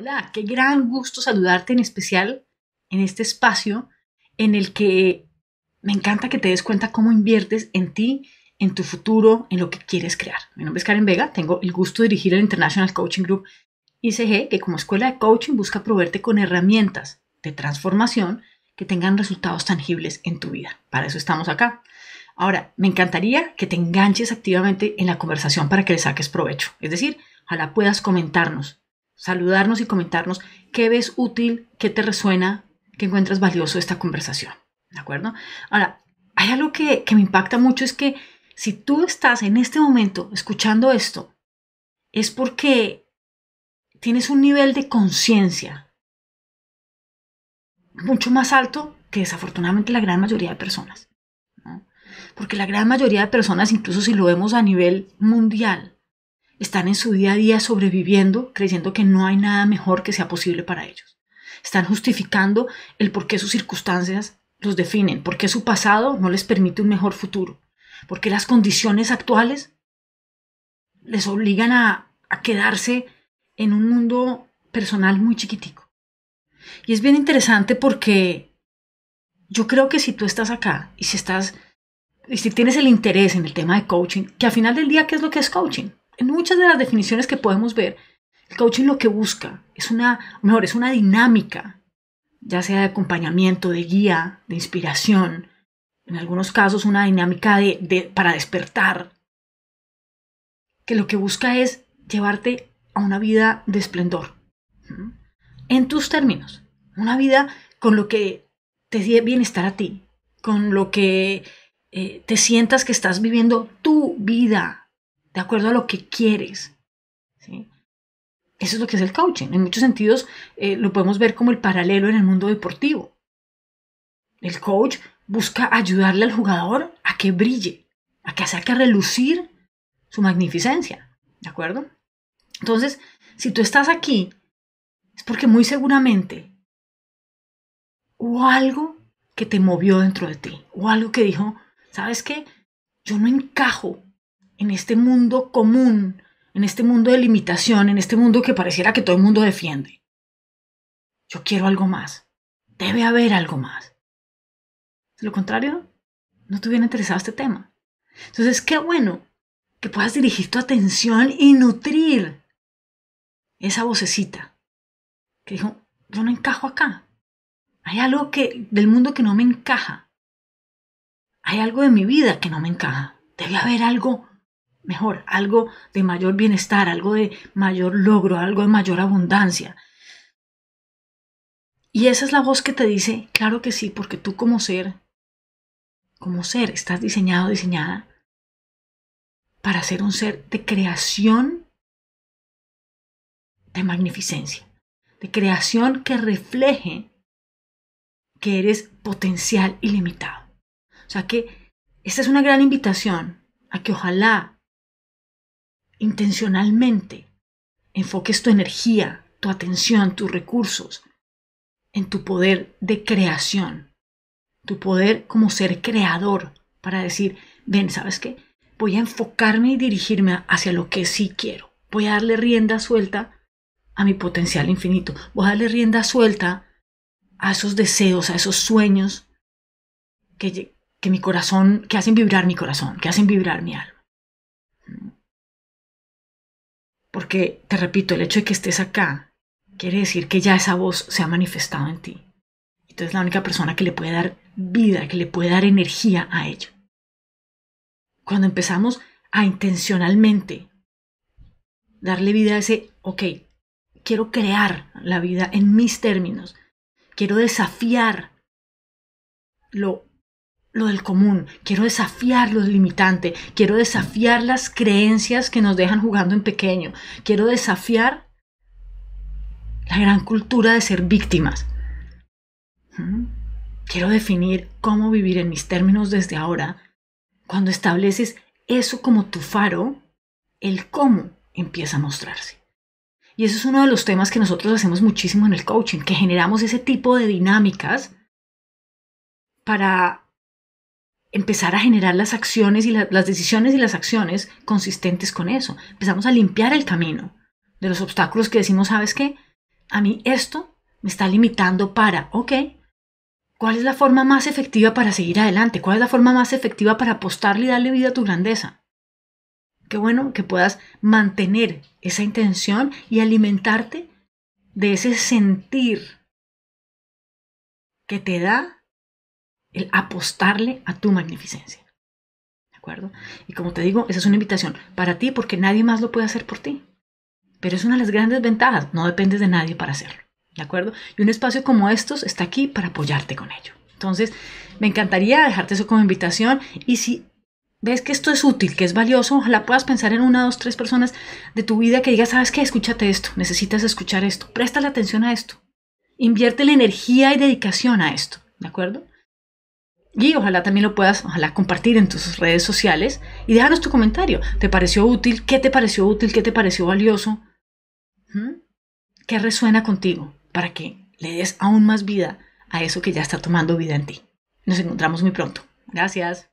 Hola, qué gran gusto saludarte en especial en este espacio en el que me encanta que te des cuenta cómo inviertes en ti, en tu futuro, en lo que quieres crear. Mi nombre es Karen Vega, tengo el gusto de dirigir el International Coaching Group ICG, que como escuela de coaching busca proveerte con herramientas de transformación que tengan resultados tangibles en tu vida. Para eso estamos acá. Ahora, me encantaría que te enganches activamente en la conversación para que le saques provecho. Es decir, ojalá puedas comentarnos saludarnos y comentarnos qué ves útil, qué te resuena, qué encuentras valioso esta conversación. ¿De acuerdo? Ahora, hay algo que, me impacta mucho, es que si tú estás en este momento escuchando esto, es porque tienes un nivel de conciencia mucho más alto que desafortunadamente la gran mayoría de personas. Porque la gran mayoría de personas, incluso si lo vemos a nivel mundial, están en su día a día sobreviviendo, creyendo que no hay nada mejor que sea posible para ellos. Están justificando el por qué sus circunstancias los definen, por qué su pasado no les permite un mejor futuro, por qué las condiciones actuales les obligan a, a quedarse en un mundo personal muy chiquitico. Y es bien interesante porque yo creo que si tú estás acá y si estás y si tienes el interés en el tema de coaching, que al final del día, ¿qué es lo que es coaching? en muchas de las definiciones que podemos ver, el coaching lo que busca es una, mejor, es una dinámica, ya sea de acompañamiento, de guía, de inspiración, en algunos casos una dinámica de, para despertar, que lo que busca es llevarte a una vida de esplendor, en tus términos, una vida con lo que te dé bienestar a ti, con lo que eh, te sientas que estás viviendo tu vida, de acuerdo a lo que quieres. ¿sí? Eso es lo que es el coaching. En muchos sentidos eh, lo podemos ver como el paralelo en el mundo deportivo. El coach busca ayudarle al jugador a que brille, a que saque a relucir su magnificencia. ¿De acuerdo? Entonces, si tú estás aquí, es porque muy seguramente hubo algo que te movió dentro de ti, o algo que dijo, ¿sabes qué? Yo no encajo en este mundo común, en este mundo de limitación, en este mundo que pareciera que todo el mundo defiende. Yo quiero algo más. Debe haber algo más. De lo contrario, no te hubiera interesado este tema. Entonces, qué bueno que puedas dirigir tu atención y nutrir esa vocecita que dijo, yo no encajo acá. Hay algo que, del mundo que no me encaja. Hay algo de mi vida que no me encaja. Debe haber algo mejor, algo de mayor bienestar, algo de mayor logro, algo de mayor abundancia. Y esa es la voz que te dice, claro que sí, porque tú como ser, como ser, estás diseñado, diseñada para ser un ser de creación de magnificencia, de creación que refleje que eres potencial ilimitado. O sea que esta es una gran invitación a que ojalá intencionalmente enfoques tu energía, tu atención, tus recursos en tu poder de creación, tu poder como ser creador para decir, ven, ¿sabes qué? Voy a enfocarme y dirigirme hacia lo que sí quiero. Voy a darle rienda suelta a mi potencial infinito. Voy a darle rienda suelta a esos deseos, a esos sueños que, que mi corazón, que hacen vibrar mi corazón, que hacen vibrar mi alma. Porque, te repito, el hecho de que estés acá quiere decir que ya esa voz se ha manifestado en ti. Y tú eres la única persona que le puede dar vida, que le puede dar energía a ello. Cuando empezamos a intencionalmente darle vida a ese, ok, quiero crear la vida en mis términos, quiero desafiar lo lo del común, quiero desafiar lo limitante, quiero desafiar las creencias que nos dejan jugando en pequeño, quiero desafiar la gran cultura de ser víctimas. ¿Mm? Quiero definir cómo vivir en mis términos desde ahora. Cuando estableces eso como tu faro, el cómo empieza a mostrarse. Y eso es uno de los temas que nosotros hacemos muchísimo en el coaching, que generamos ese tipo de dinámicas para empezar a generar las acciones y las decisiones y las acciones consistentes con eso. Empezamos a limpiar el camino de los obstáculos que decimos, ¿sabes qué? A mí esto me está limitando para, ok, ¿cuál es la forma más efectiva para seguir adelante? ¿Cuál es la forma más efectiva para apostarle y darle vida a tu grandeza? Qué bueno que puedas mantener esa intención y alimentarte de ese sentir que te da el apostarle a tu magnificencia. ¿De acuerdo? Y como te digo, esa es una invitación para ti porque nadie más lo puede hacer por ti. Pero es una de las grandes ventajas, no dependes de nadie para hacerlo. ¿De acuerdo? Y un espacio como estos está aquí para apoyarte con ello. Entonces, me encantaría dejarte eso como invitación y si ves que esto es útil, que es valioso, ojalá puedas pensar en una, dos, tres personas de tu vida que digas, sabes qué, escúchate esto, necesitas escuchar esto, presta la atención a esto, invierte la energía y dedicación a esto, ¿de acuerdo? Y ojalá también lo puedas, ojalá compartir en tus redes sociales y déjanos tu comentario. ¿Te pareció útil? ¿Qué te pareció útil? ¿Qué te pareció valioso? ¿Mm? ¿Qué resuena contigo para que le des aún más vida a eso que ya está tomando vida en ti? Nos encontramos muy pronto. Gracias.